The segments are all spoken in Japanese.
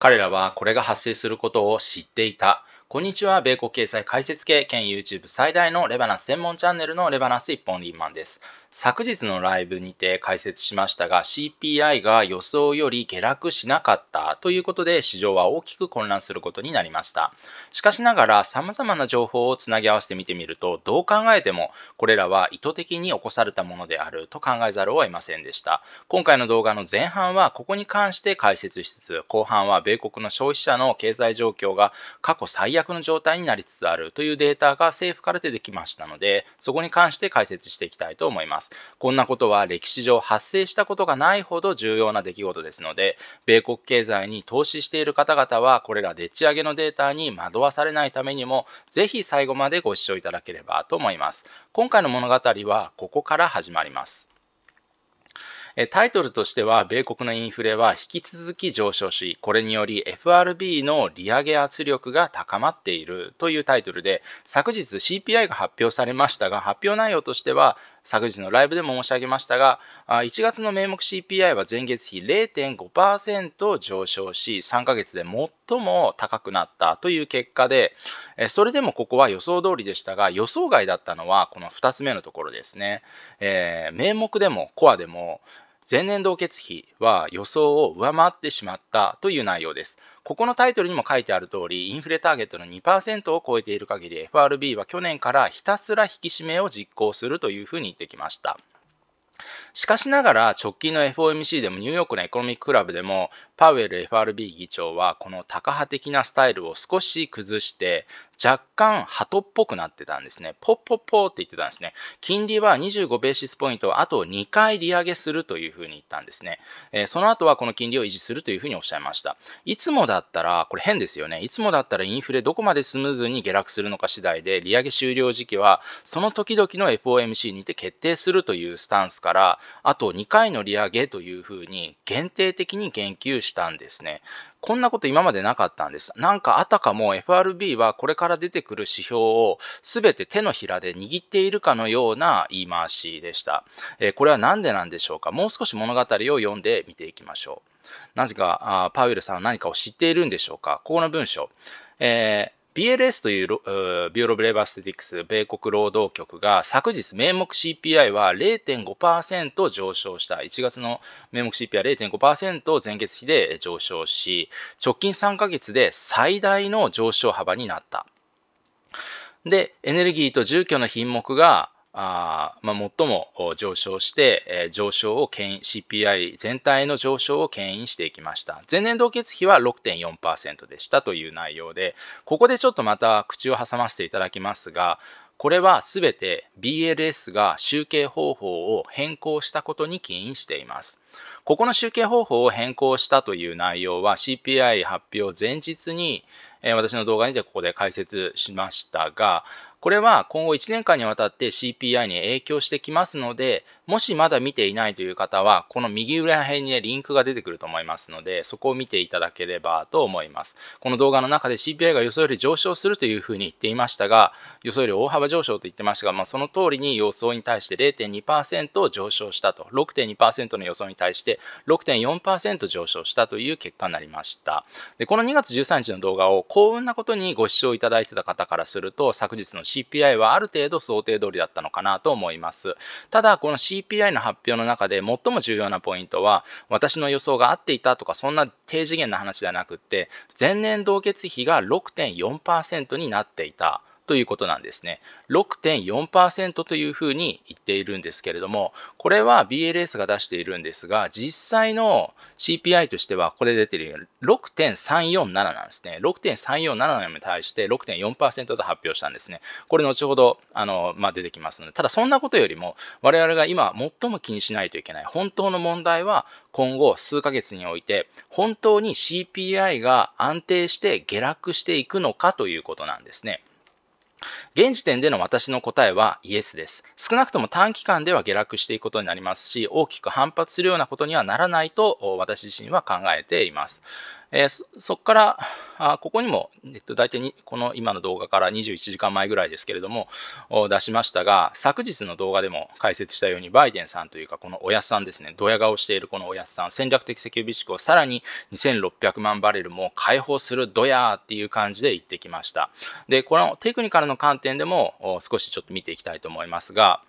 彼らはこれが発生することを知っていた。こんにちは、米国経済解説系兼 YouTube 最大のレバナス専門チャンネルのレバナス一本リーマンです。昨日のライブにて解説しましたが、CPI が予想より下落しなかったということで、市場は大きく混乱することになりました。しかしながら、様々な情報をつなぎ合わせて見てみると、どう考えても、これらは意図的に起こされたものであると考えざるを得ませんでした。今回の動画の前半は、ここに関して解説しつつ、後半は米国の消費者の経済状況が過去最悪悪の状態になりつつあるというデータが政府から出てきましたので、そこに関して解説していきたいと思います。こんなことは歴史上発生したことがないほど重要な出来事ですので、米国経済に投資している方々は、これらでっち上げのデータに惑わされないためにも、ぜひ最後までご視聴いただければと思います。今回の物語はここから始まります。タイトルとしては、米国のインフレは引き続き上昇し、これにより FRB の利上げ圧力が高まっているというタイトルで、昨日 CPI が発表されましたが、発表内容としては、昨日のライブでも申し上げましたが、1月の名目 CPI は前月比0.5%上昇し、3ヶ月で最も高くなったという結果で、それでもここは予想通りでしたが、予想外だったのはこの2つ目のところですね。えー、名目でもコアでも、前年同月比は予想を上回ってしまったという内容です。ここのタイトルにも書いてある通り、インフレターゲットの2%を超えている限り、FRB は去年からひたすら引き締めを実行するというふうに言ってきました。しかしながら直近の FOMC でもニューヨークのエコノミッククラブでもパウエル FRB 議長はこのタカ派的なスタイルを少し崩して若干鳩っぽくなってたんですね。ポッポッポーって言ってたんですね。金利は25ベーシスポイントをあと2回利上げするというふうに言ったんですね。えー、その後はこの金利を維持するというふうにおっしゃいました。いつもだったら、これ変ですよね。いつもだったらインフレどこまでスムーズに下落するのか次第で、利上げ終了時期はその時々の FOMC にて決定するというスタンスから、あと2回の利上げというふうに限定的に言及したんですね。こんなこと今までなかったんです。なんかあたかも FRB はこれから出てくる指標を全て手のひらで握っているかのような言い回しでした。えこれは何でなんでしょうかもう少し物語を読んでみていきましょう。なぜかあパウエルさんは何かを知っているんでしょうかここの文章。えー BLS というビューロブレバーステティクス、米国労働局が昨日、名目 CPI は0.5%上昇した。1月の名目 CPI0.5% 前月比で上昇し、直近3ヶ月で最大の上昇幅になった。で、エネルギーと住居の品目があまあ、最も上昇して、えー、上昇を牽引、CPI 全体の上昇を牽引していきました。前年同月比は6.4%でしたという内容で、ここでちょっとまた口を挟ませていただきますが、これはすべて BLS が集計方法を変更したことに起因しています。ここの集計方法を変更したという内容は CPI 発表前日に、え私の動画にてここで解説しましたが、これは今後1年間にわたって CPI に影響してきますので、もしまだ見ていないという方は、この右上辺に、リンクが出てくると思いますので、そこを見ていただければと思います。この動画の中で CPI が予想より上昇するというふうに言っていましたが、予想より大幅上昇と言ってましたが、まあ、その通りに予想に対して0.2%上昇したと、6.2%の予想に対して6.4%上昇したという結果になりました。でこの2月13日の動画を幸運なことにご視聴いただいてた方からすると、昨日の CPI はある程度想定通りだったのかなと思います。ただ、この CPI の発表の中で最も重要なポイントは、私の予想が合っていたとか、そんな低次元な話ではなくって、前年同月比が6.4%になっていた。ということなんですね。6.4%というふうに言っているんですけれども、これは BLS が出しているんですが、実際の CPI としては、これ出てる6.347なんですね。6.347に対して6.4%と発表したんですね。これ後ほどあの、まあ、出てきますので、ただそんなことよりも、我々が今最も気にしないといけない本当の問題は、今後数ヶ月において、本当に CPI が安定して下落していくのかということなんですね。現時点での私の答えはイエスです。少なくとも短期間では下落していくことになりますし、大きく反発するようなことにはならないと私自身は考えています。えー、そこから、あここにも、えっと、大体にこの今の動画から21時間前ぐらいですけれども、出しましたが、昨日の動画でも解説したように、バイデンさんというか、このおやさんですね、ドヤ顔しているこのおやさん、戦略的石油備蓄をさらに2600万バレルも解放するドヤーっていう感じで言ってきました。で、このテクニカルの観点でも少しちょっと見ていきたいと思いますが、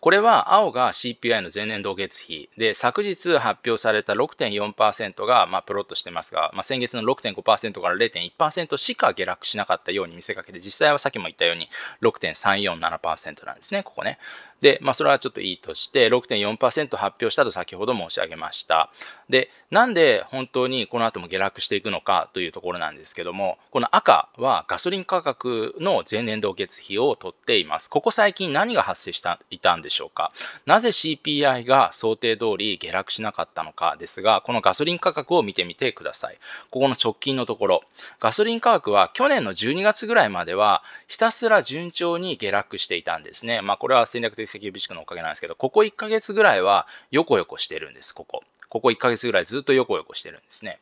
これは青が CPI の前年同月比で昨日発表された6.4%が、まあ、プロットしてますが、まあ、先月の6.5%から0.1%しか下落しなかったように見せかけて実際はさっきも言ったように6.347%なんですね、ここね。で、まあ、それはちょっといいとして、6.4%発表したと先ほど申し上げました。で、なんで本当にこの後も下落していくのかというところなんですけども、この赤はガソリン価格の前年同月比を取っています。ここ最近何が発生したいたんでしょうか。なぜ CPI が想定通り下落しなかったのかですが、このガソリン価格を見てみてください。ここの直近のところ、ガソリン価格は去年の12月ぐらいまではひたすら順調に下落していたんですね。まあ、これは戦略石油備蓄のおかげなんですけど、ここ1ヶ月ぐらいは、よこよこしてるんです、ここ。ここ1ヶ月ぐらいずっと横横してるんですね。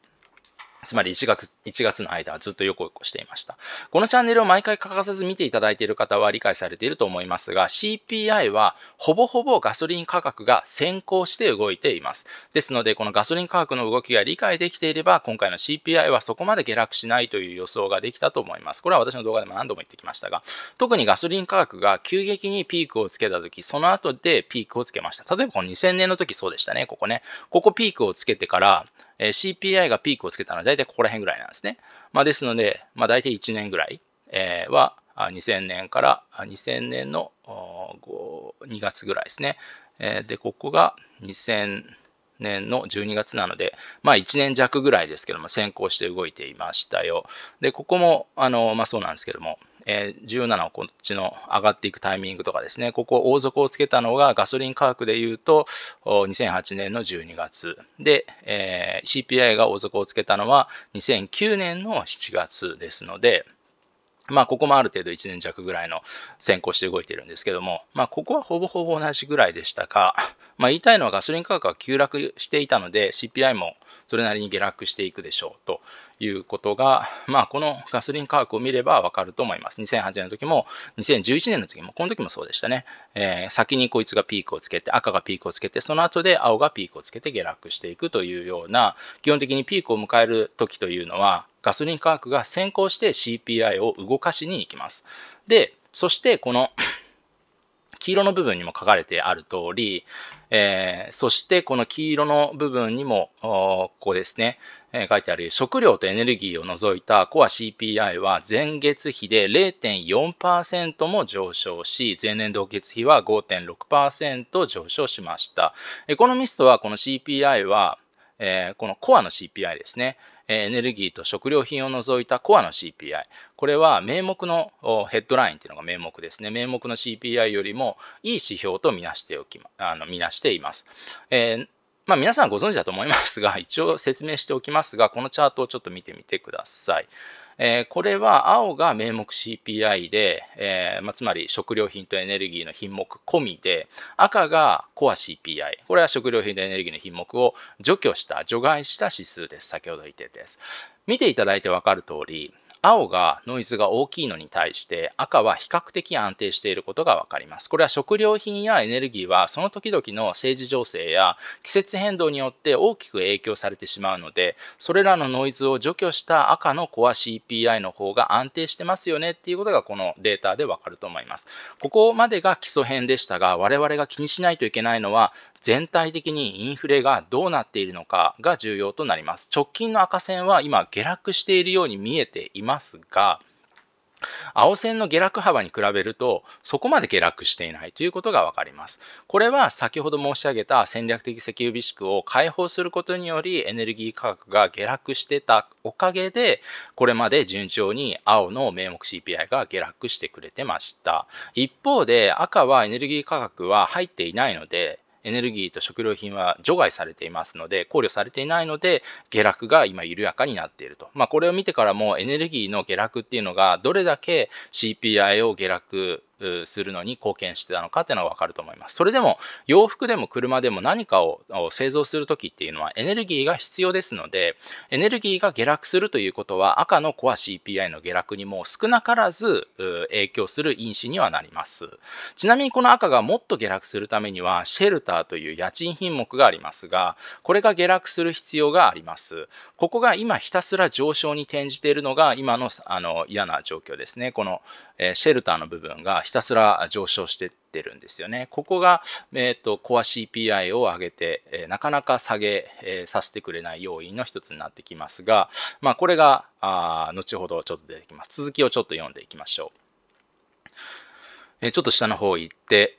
つまり1月 ,1 月の間はずっとよ横よしていました。このチャンネルを毎回欠かさず見ていただいている方は理解されていると思いますが、CPI はほぼほぼガソリン価格が先行して動いています。ですので、このガソリン価格の動きが理解できていれば、今回の CPI はそこまで下落しないという予想ができたと思います。これは私の動画でも何度も言ってきましたが、特にガソリン価格が急激にピークをつけたとき、その後でピークをつけました。例えばこの2000年の時そうでしたね、ここね。ここピークをつけてから、え CPI がピークをつけたのは大体ここら辺ぐらいなんですね。まあ、ですので、まあ、大体1年ぐらい、えは2000年から2000年の2月ぐらいですね。えで、ここが2000年の12月なので、まあ1年弱ぐらいですけども、先行して動いていましたよ。で、ここも、あの、まあそうなんですけども、えー、17をこっちの上がっていくタイミングとかですね、ここ王族をつけたのがガソリン価格でいうと2008年の12月で、えー、CPI が王族をつけたのは2009年の7月ですので、まあ、ここもある程度1年弱ぐらいの先行して動いてるんですけども、まあ、ここはほぼほぼ同じぐらいでしたか、まあ、言いたいのはガソリン価格が急落していたので、CPI もそれなりに下落していくでしょうということが、まあ、このガソリン価格を見ればわかると思います。2008年の時も、2011年の時も、この時もそうでしたね。えー、先にこいつがピークをつけて、赤がピークをつけて、その後で青がピークをつけて下落していくというような、基本的にピークを迎える時というのは、ガソリン価格が先行して CPI を動かしに行きます。で、そしてこの 黄色の部分にも書かれてある通り、えー、そしてこの黄色の部分にも、ここですね、えー、書いてある食料とエネルギーを除いたコア CPI は前月比で0.4%も上昇し、前年同月比は5.6%上昇しました。エコノミストはこの CPI は、えー、このコアの CPI ですね、エネルギーと食料品を除いたコアの CPI、これは名目のヘッドラインというのが名目ですね、名目の CPI よりもいい指標と見なしておき、あの見なしています。えーまあ、皆さんご存知だと思いますが、一応説明しておきますが、このチャートをちょっと見てみてください。えこれは青が名目 CPI で、えまつまり食料品とエネルギーの品目込みで、赤がコア CPI、これは食料品とエネルギーの品目を除去した、除外した指数です。先ほど言ってです。見ていただいて分かる通り、青がノイズが大きいのに対して赤は比較的安定していることが分かります。これは食料品やエネルギーはその時々の政治情勢や季節変動によって大きく影響されてしまうのでそれらのノイズを除去した赤のコア CPI の方が安定してますよねっていうことがこのデータでわかると思います。ここまでが基礎編でしたが我々が気にしないといけないのは全体的にインフレがどうなっているのかが重要となります。直近の赤線は今下落しているように見えていますが、青線の下落幅に比べるとそこまで下落していないということが分かります。これは先ほど申し上げた戦略的石油備蓄を解放することによりエネルギー価格が下落してたおかげでこれまで順調に青の名目 CPI が下落してくれてました。一方で赤はエネルギー価格は入っていないのでエネルギーと食料品は除外されていますので、考慮されていないので、下落が今緩やかになっていると。まあ、これを見てからもエネルギーの下落っていうのが、どれだけ CPI を下落するのに貢献してたのかっていうのが分かると思います。それでも洋服でも車でも何かを製造するときっていうのはエネルギーが必要ですので、エネルギーが下落するということは赤のコア CPI の下落にも少なからず影響する因子にはなります。ちなみにこの赤がもっと下落するためにはシェルターという家賃品目がありますが、これが下落する必要があります。ここが今ひたすら上昇に転じているのが今のあの嫌な状況ですね。この、シェルターの部分がひたすら上昇してってるんですよね。ここが、えーと、とコア CPI を上げて、えー、なかなか下げ、えー、させてくれない要因の一つになってきますが、まあ、これがあ後ほどちょっと出てきます。続きをちょっと読んでいきましょう。えー、ちょっと下の方行って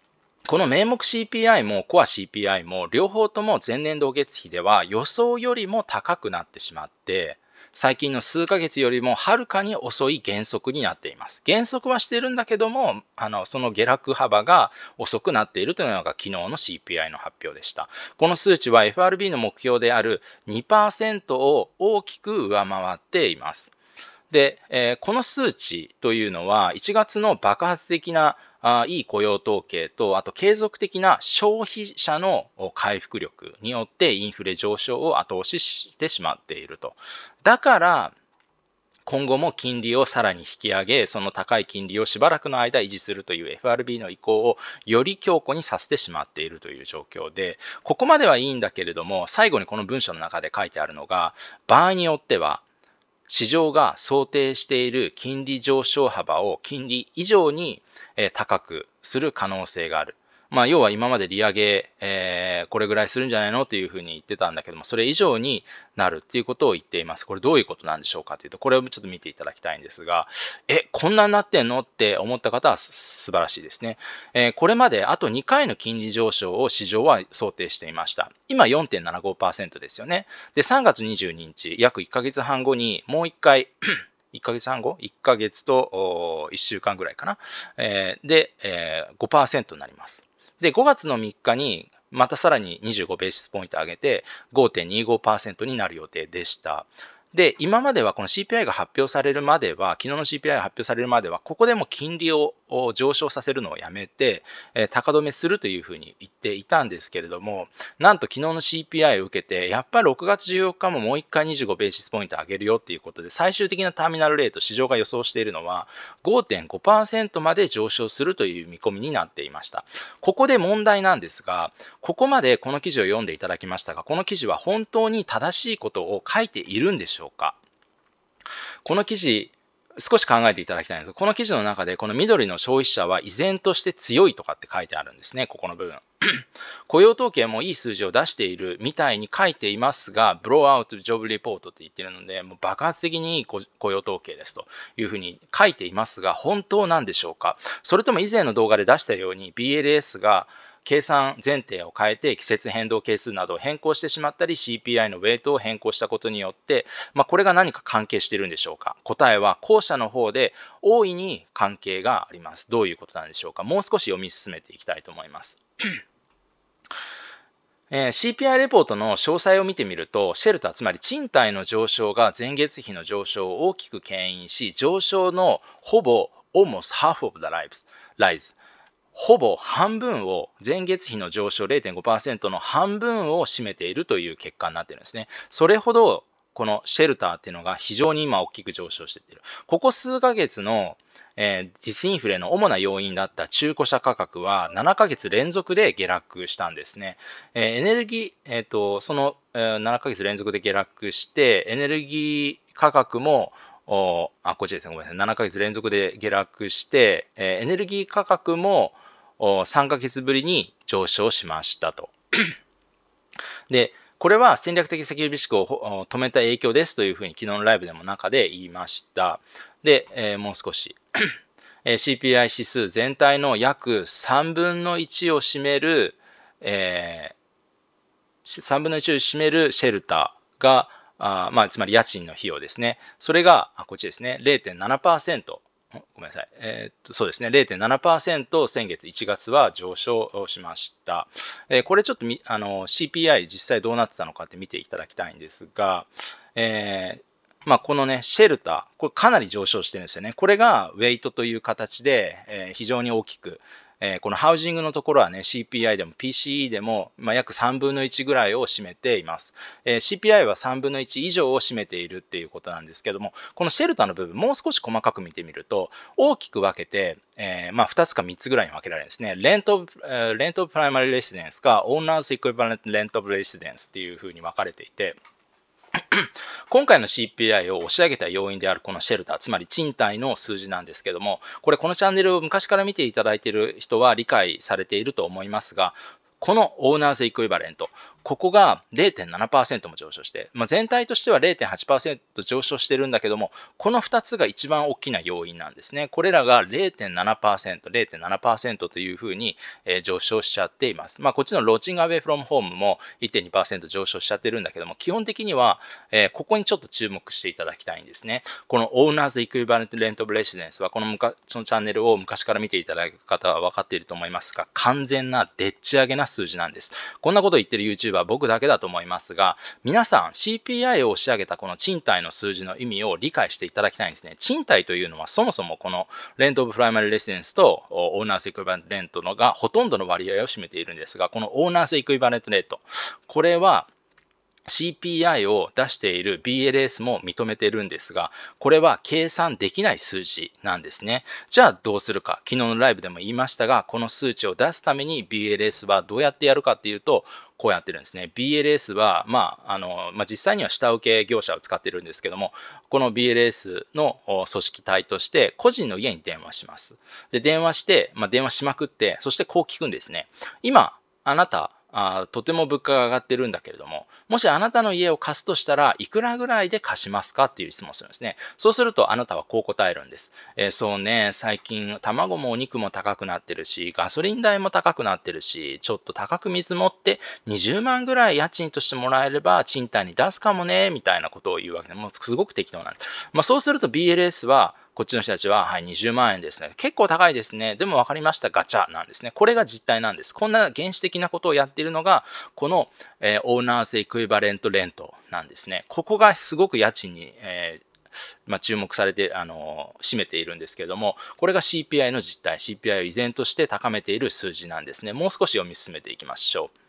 この名目 CPI もコア CPI も両方とも前年同月比では予想よりも高くなってしまって、最近の数ヶ月よりもはるかに遅い減速になっています。減速はしてるんだけども、あのその下落幅が遅くなっているというのが昨日の CPI の発表でした。この数値は FRB の目標である2%を大きく上回っています。で、えこの数値というのは、1月の爆発的なあいい雇用統計と、あと継続的な消費者の回復力によってインフレ上昇を後押ししてしまっていると。だから、今後も金利をさらに引き上げ、その高い金利をしばらくの間維持するという FRB の意向をより強固にさせてしまっているという状況で、ここまではいいんだけれども、最後にこの文章の中で書いてあるのが、場合によっては、市場が想定している金利上昇幅を金利以上に高くする可能性がある。まあ、要は今まで利上げ、えー、これぐらいするんじゃないのというふうに言ってたんだけども、それ以上になるっていうことを言っています。これどういうことなんでしょうかというと、これをちょっと見ていただきたいんですが、え、こんなになってんのって思った方は素晴らしいですね。えー、これまであと2回の金利上昇を市場は想定していました。今4.75%ですよね。で、3月22日、約1ヶ月半後にもう1回1 ヶ月半後 ?1 ヶ月と1週間ぐらいかな。えー、で、えー、5%になります。で、5月の3日に、またさらに25ベーシスポイント上げて、5.25%になる予定でした。で、今まではこの CPI が発表されるまでは、昨日の CPI が発表されるまでは、ここでも金利を上昇させるのをやめて、え高止めするというふうに言っていたんですけれども、なんと昨日の CPI を受けて、やっぱり6月14日ももう1回25ベーシスポイント上げるよっていうことで、最終的なターミナルレート、市場が予想しているのは、5.5%まで上昇するという見込みになっていました。ここで問題なんですが、ここまでこの記事を読んでいただきましたが、この記事は本当に正しいことを書いているんでしょうょうか。この記事、少し考えていただきたいんですが、この記事の中で、この緑の消費者は依然として強いとかって書いてあるんですね、ここの部分。雇用統計もいい数字を出しているみたいに書いていますが、ブローアウトジョブリポートって言ってるので、もう爆発的にいい雇用統計ですというふうに書いていますが、本当なんでしょうかそれとも以前の動画で出したように BLS が計算前提を変えて季節変動係数などを変更してしまったり CPI のウェイトを変更したことによって、まあ、これが何か関係しているんでしょうか答えは後者の方で大いに関係がありますどういうことなんでしょうかもう少し読み進めていきたいと思いますえー、CPI レポートの詳細を見てみると、シェルター、つまり賃貸の上昇が前月比の上昇を大きく牽引し、上昇のほぼ almost half of the l i s e ほぼ半分を、前月比の上昇0.5%の半分を占めているという結果になっているんですね。それほど、このシェルターっていうのが非常に今大きく上昇していってる。ここ数ヶ月の、えー、ディスインフレの主な要因だった中古車価格は7ヶ月連続で下落したんですね。えー、エネルギー、えっ、ー、と、その、えー、7ヶ月連続で下落して、エネルギー価格もおあ、こっちですね、ごめんなさい、7ヶ月連続で下落して、えー、エネルギー価格もお3ヶ月ぶりに上昇しましたと。で、これは戦略的石油備蓄を止めた影響ですというふうに昨日のライブでも中で言いました。で、えー、もう少し。えー、CPI 指数全体の約3分の1を占める、えー、3分の1を占めるシェルターがあまあ、つまり家賃の費用ですね。それが、あこっちですね、0.7%。ごめんなさい。えー、っと、そうですね。0.7%先月1月は上昇しました。えー、これちょっとあの CPI 実際どうなってたのかって見ていただきたいんですが、えー、まあ、このね、シェルター、これかなり上昇してるんですよね。これがウェイトという形で、えー、非常に大きく、えー、このハウジングのところはね、CPI でも PCE でも、まあ、約3分の1ぐらいを占めています。えー、CPI は3分の1以上を占めているっていうことなんですけども、このシェルターの部分、もう少し細かく見てみると、大きく分けて、えー、まあ、2つか3つぐらいに分けられるんですね。レント、レントプライマリーレシデンスか、オーナーズイクイバレントレントブレシデンスっていうふうに分かれていて、今回の CPI を押し上げた要因であるこのシェルター、つまり賃貸の数字なんですけども、これ、このチャンネルを昔から見ていただいている人は理解されていると思いますが、このオーナーズイクイバレント、ここが0.7%も上昇して、まあ、全体としては0.8%上昇してるんだけども、この2つが一番大きな要因なんですね。これらが0.7%、0.7%というふうに、上昇しちゃっています。まあ、こっちのローチングアウェイフロムホームも1.2%上昇しちゃってるんだけども、基本的には、ここにちょっと注目していただきたいんですね。このオーナーズイクイバレントブレシデンスは、この昔のチャンネルを昔から見ていただく方は分かっていると思いますが、完全なでっち上げな数字なんです。こんなこと言ってる YouTuber は僕だけだと思いますが、皆さん CPI を押し上げたこの賃貸の数字の意味を理解していただきたいんですね。賃貸というのはそもそもこのレント・オブ・プライマリー・レシデンスとオーナーズエクイバレントのがほとんどの割合を占めているんですが、このオーナーズエクイバレントレート、これは CPI を出している BLS も認めてるんですが、これは計算できない数字なんですね。じゃあどうするか。昨日のライブでも言いましたが、この数値を出すために BLS はどうやってやるかっていうと、こうやってるんですね。BLS は、まあ、あの、まあ、実際には下請け業者を使ってるんですけども、この BLS の組織体として、個人の家に電話します。で、電話して、まあ、電話しまくって、そしてこう聞くんですね。今、あなた、あとても物価が上がってるんだけれども、もしあなたの家を貸すとしたらいくらぐらいで貸しますかっていう質問をするんですね。そうするとあなたはこう答えるんです。えー、そうね、最近卵もお肉も高くなってるし、ガソリン代も高くなってるし、ちょっと高く見積もって20万ぐらい家賃としてもらえれば賃貸に出すかもね、みたいなことを言うわけで、もうすごく適当なんです。まあ、そうすると BLS はこっちの人たちは、はい、20万円ですね。結構高いですね。でも分かりました、ガチャなんですね。これが実態なんです。こんな原始的なことをやっているのが、この、えー、オーナーズエクイバレントレントなんですね。ここがすごく家賃に、えーまあ、注目されて、あの占めているんですけれども、これが CPI の実態、CPI を依然として高めている数字なんですね。もう少し読み進めていきましょう。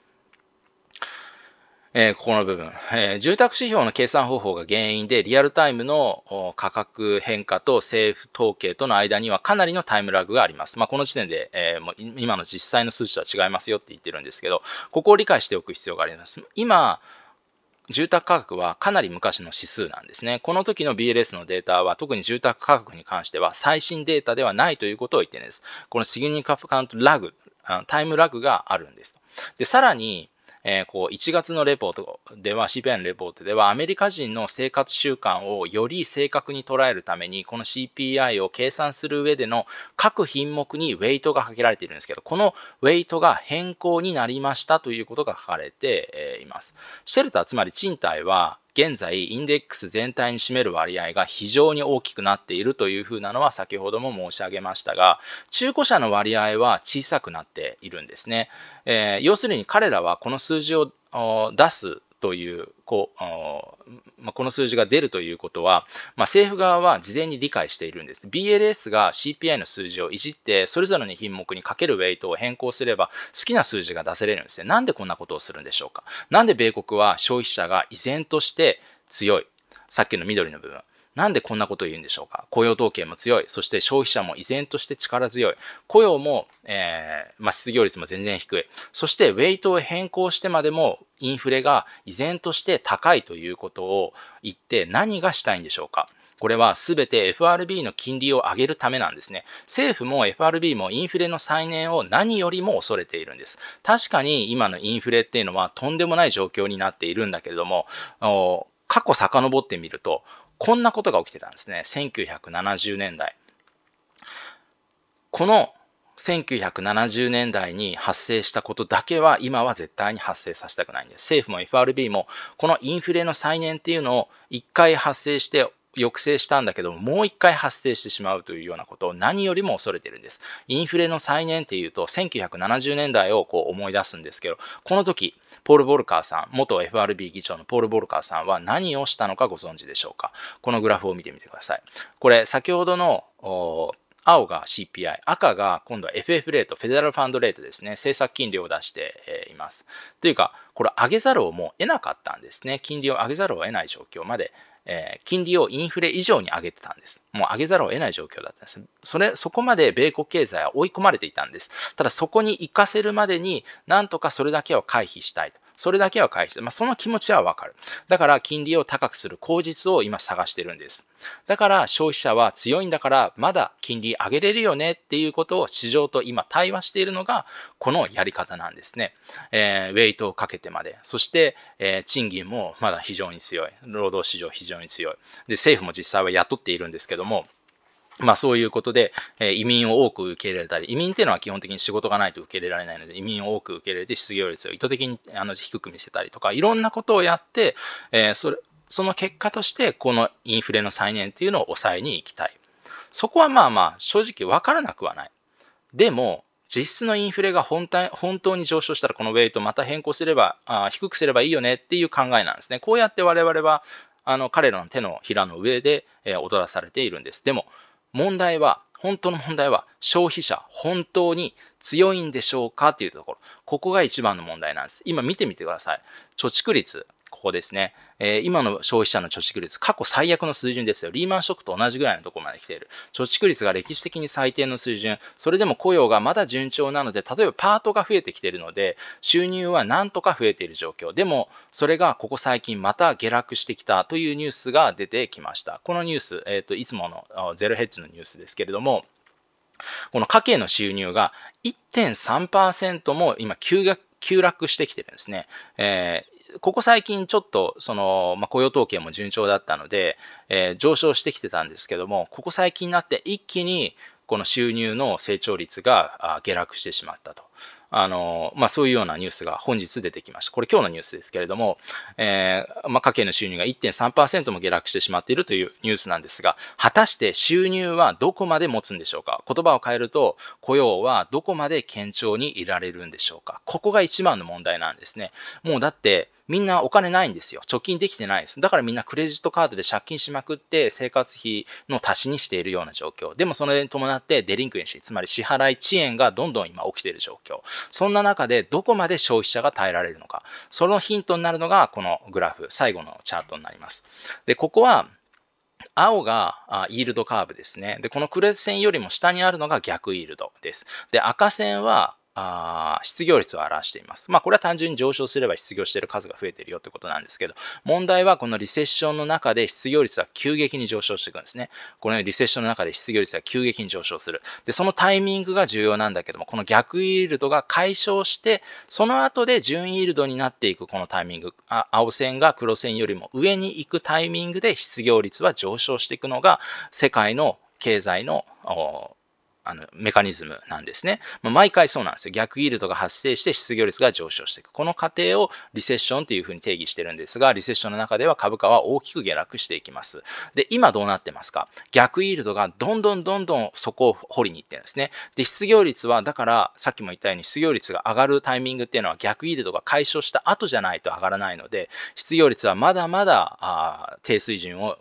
えー、ここの部分、えー、住宅指標の計算方法が原因で、リアルタイムの価格変化と政府統計との間にはかなりのタイムラグがあります。まあ、この時点で、えー、もう今の実際の数値とは違いますよって言ってるんですけど、ここを理解しておく必要があります。今、住宅価格はかなり昔の指数なんですね。この時の BLS のデータは特に住宅価格に関しては最新データではないということを言ってるんです。このシグニカフカントラグ、タイムラグがあるんです。で、さらに、えー、こう1月のレポートでは CPI のレポートではアメリカ人の生活習慣をより正確に捉えるためにこの CPI を計算する上での各品目にウェイトがかけられているんですけどこのウェイトが変更になりましたということが書かれています。シェルターつまり賃貸は現在インデックス全体に占める割合が非常に大きくなっているというふうなのは先ほども申し上げましたが、中古車の割合は小さくなっているんですね。えー、要するに彼らはこの数字を出すという、こう、まあ、この数字が出るということは、まあ、政府側は事前に理解しているんです。BLS が CPI の数字をいじって、それぞれの品目にかけるウェイトを変更すれば、好きな数字が出せれるんですね。なんでこんなことをするんでしょうか。なんで米国は消費者が依然として強い。さっきの緑の部分。なんでこんなことを言うんでしょうか雇用統計も強い。そして消費者も依然として力強い。雇用も、えー、まあ、失業率も全然低い。そして、ウェイトを変更してまでも、インフレが依然として高いということを言って何がしたいんでしょうかこれはすべて FRB の金利を上げるためなんですね。政府も FRB もインフレの再燃を何よりも恐れているんです。確かに今のインフレっていうのはとんでもない状況になっているんだけれども、過去遡ってみると、こんなことが起きてたんですね。1970年代。この1970年代に発生したことだけは今は絶対に発生させたくないんです。政府も FRB もこのインフレの再燃っていうのを一回発生して抑制したんだけども、う一回発生してしまうというようなことを何よりも恐れてるんです。インフレの再燃っていうと、1970年代をこう思い出すんですけど、この時、ポール・ボルカーさん、元 FRB 議長のポール・ボルカーさんは何をしたのかご存知でしょうか。このグラフを見てみてください。これ、先ほどの、青が CPI、赤が今度は FF レート、フェデラルファンドレートですね、政策金利を出しています。というか、これ上げざるをもう得なかったんですね。金利を上げざるを得ない状況までえー、金利をインフレ以上に上げてたんです。もう上げざるを得ない状況だったんです。それ、そこまで米国経済は追い込まれていたんです。ただそこに行かせるまでに、なんとかそれだけを回避したいと。それだけは返して、まあ、その気持ちはわかる。だから金利を高くする口実を今探してるんです。だから消費者は強いんだからまだ金利上げれるよねっていうことを市場と今対話しているのがこのやり方なんですね。えー、ウェイトをかけてまで。そして、えー、賃金もまだ非常に強い。労働市場非常に強い。で、政府も実際は雇っているんですけども、まあそういうことで、えー、移民を多く受け入れたり、移民っていうのは基本的に仕事がないと受け入れられないので、移民を多く受け入れて失業率を意図的にあの低く見せたりとか、いろんなことをやって、えー、それその結果としてこのインフレの再燃っていうのを抑えに行きたい。そこはまあまあ正直分からなくはない。でも、実質のインフレが本体本当に上昇したらこのウェイトまた変更すればあ低くすればいいよねっていう考えなんですね。こうやって我々はあの彼らの手のひらの上で、えー、踊らされているんです。でも問題は、本当の問題は、消費者、本当に強いんでしょうかっていうところ。ここが一番の問題なんです。今見てみてください。貯蓄率、ここですね。えー、今の消費者の貯蓄率、過去最悪の水準ですよ。リーマンショックと同じぐらいのところまで来ている。貯蓄率が歴史的に最低の水準、それでも雇用がまだ順調なので、例えばパートが増えてきているので、収入はなんとか増えている状況。でも、それがここ最近また下落してきたというニュースが出てきました。このニュース、えっ、ー、と、いつものゼロヘッジのニュースですけれども、この家計の収入が1.3%も今急落してきてるんですね。えここ最近ちょっとその、まあ、雇用統計も順調だったので、えー、上昇してきてたんですけども、ここ最近になって一気にこの収入の成長率が下落してしまったと。あの、まあ、そういうようなニュースが本日出てきました。これ今日のニュースですけれども、えー、まあ、家計の収入が1.3%も下落してしまっているというニュースなんですが、果たして収入はどこまで持つんでしょうか言葉を変えると、雇用はどこまで堅調にいられるんでしょうかここが一番の問題なんですね。もうだって、みんなお金ないんですよ。貯金できてないです。だからみんなクレジットカードで借金しまくって生活費の足しにしているような状況。でもそれに伴ってデリンクエンシー、つまり支払い遅延がどんどん今起きている状況。そんな中でどこまで消費者が耐えられるのか。そのヒントになるのがこのグラフ、最後のチャートになります。で、ここは青がイールドカーブですね。で、このクレット線よりも下にあるのが逆イールドです。で、赤線はあ失業率を表しています。まあ、これは単純に上昇すれば失業している数が増えているよってことなんですけど、問題はこのリセッションの中で失業率は急激に上昇していくんですね。このようにリセッションの中で失業率は急激に上昇する。で、そのタイミングが重要なんだけども、この逆イールドが解消して、その後で準イールドになっていくこのタイミング、あ青線が黒線よりも上に行くタイミングで失業率は上昇していくのが、世界の経済のあの、メカニズムなんですね。まあ、毎回そうなんですよ。逆イールドが発生して失業率が上昇していく。この過程をリセッションというふうに定義してるんですが、リセッションの中では株価は大きく下落していきます。で、今どうなってますか逆イールドがどんどんどんどんそこを掘りに行ってるんですね。で、失業率は、だから、さっきも言ったように失業率が上がるタイミングっていうのは逆イールドが解消した後じゃないと上がらないので、失業率はまだまだ低水準を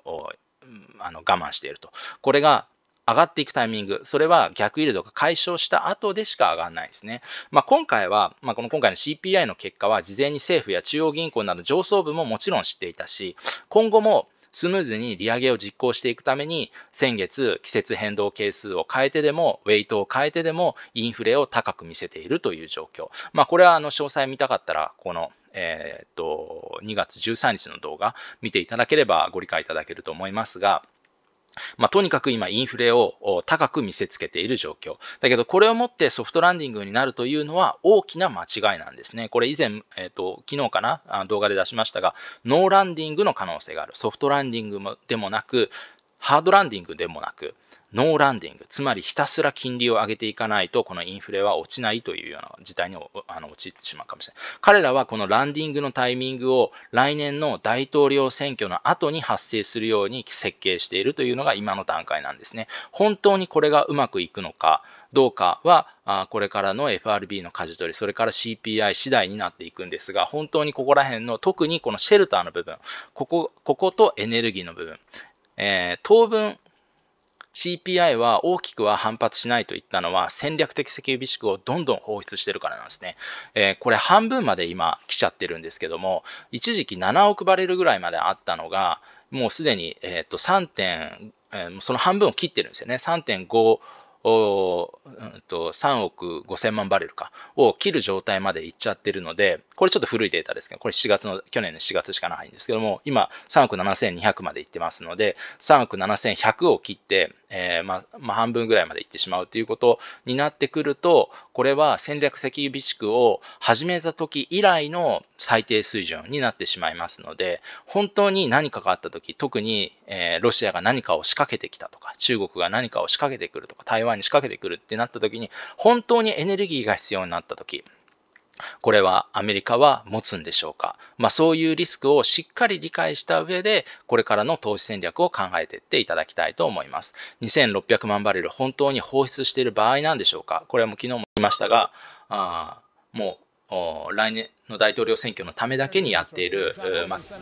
あの我慢していると。これが上がっていくタイミング、それは逆イールドが解消した後でしか上がらないですね。まあ、今回は、まあ、この今回の CPI の結果は、事前に政府や中央銀行など上層部ももちろん知っていたし、今後もスムーズに利上げを実行していくために、先月、季節変動係数を変えてでも、ウェイトを変えてでも、インフレを高く見せているという状況。まあ、これはあの詳細見たかったら、この、えー、っと、2月13日の動画見ていただければご理解いただけると思いますが、まあ、とにかく今、インフレを高く見せつけている状況。だけど、これをもってソフトランディングになるというのは大きな間違いなんですね。これ以前、えっ、ー、と、昨日かな、動画で出しましたが、ノーランディングの可能性がある。ソフトランディングでもなく、ハードランディングでもなく、ノーランディング、つまりひたすら金利を上げていかないと、このインフレは落ちないというような事態にあの陥ってしまうかもしれない。彼らはこのランディングのタイミングを来年の大統領選挙の後に発生するように設計しているというのが今の段階なんですね。本当にこれがうまくいくのかどうかは、これからの FRB の舵取り、それから CPI 次第になっていくんですが、本当にここら辺の、特にこのシェルターの部分、ここ、こことエネルギーの部分、えー、当分、CPI は大きくは反発しないといったのは戦略的石油備蓄をどんどん放出してるからなんですね。えー、これ半分まで今来ちゃってるんですけども、一時期7億バレルぐらいまであったのが、もうすでに、えー、と3点、えー、その半分を切ってるんですよね。3.5おうん、と3億5000万バレルかを切る状態までいっちゃってるので、これちょっと古いデータですけど、これ4月の、去年の4月しかないんですけども、今3億7200までいってますので、3億7100を切って、えー、まあ、まあ、半分ぐらいまでいってしまうということになってくると、これは戦略石油備蓄を始めた時以来の最低水準になってしまいますので、本当に何かがあった時、特に、えー、ロシアが何かを仕掛けてきたとか、中国が何かを仕掛けてくるとか、台湾に仕掛けてくるってなった時に、本当にエネルギーが必要になった時、これはアメリカは持つんでしょうか、まあ、そういうリスクをしっかり理解した上で、これからの投資戦略を考えていっていただきたいと思います。2600万バレル、本当に放出している場合なんでしょうか、これはもう昨日も言いましたが、あもう来年の大統領選挙のためだけにやっている、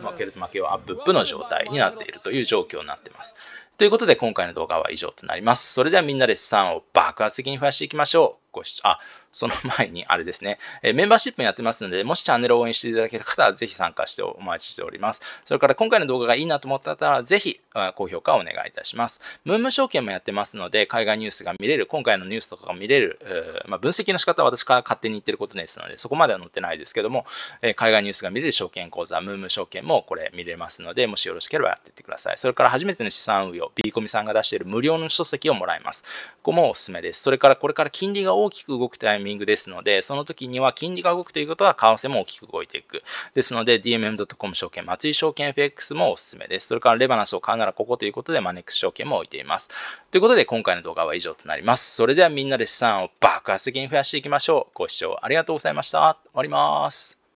負けると負けをアップップの状態になっているという状況になっています。ということで、今回の動画は以上となります。それではみんなで資産を爆発的に増やしていきましょう。こし、あ、その前にあれですね、えメンバーシップもやってますので、もしチャンネルを応援していただける方はぜひ参加してお待ちしております。それから今回の動画がいいなと思った方はぜひ高評価をお願いいたします。ムーム証券もやってますので、海外ニュースが見れる、今回のニュースとかが見れる、ー、まあ、分析の仕方は私から勝手に言ってることですので、そこまでは載ってないですけども、え海外ニュースが見れる証券講座、ムーム証券もこれ見れますので、もしよろしければやっていってください。それから初めての資産運用、B コミさんが出している無料の書籍をもらいます。ここもおすすめです。それからこれから金利が大きく動くタイミングですので、その時には金利が動くということは、為替も大きく動いていく。ですので、dmm.com 証券、松井証券 FX もおすすめです。それからレバナスを買うならここということで、マネックス証券も置いています。ということで、今回の動画は以上となります。それではみんなで資産を爆発的に増やしていきましょう。ご視聴ありがとうございました。終わります。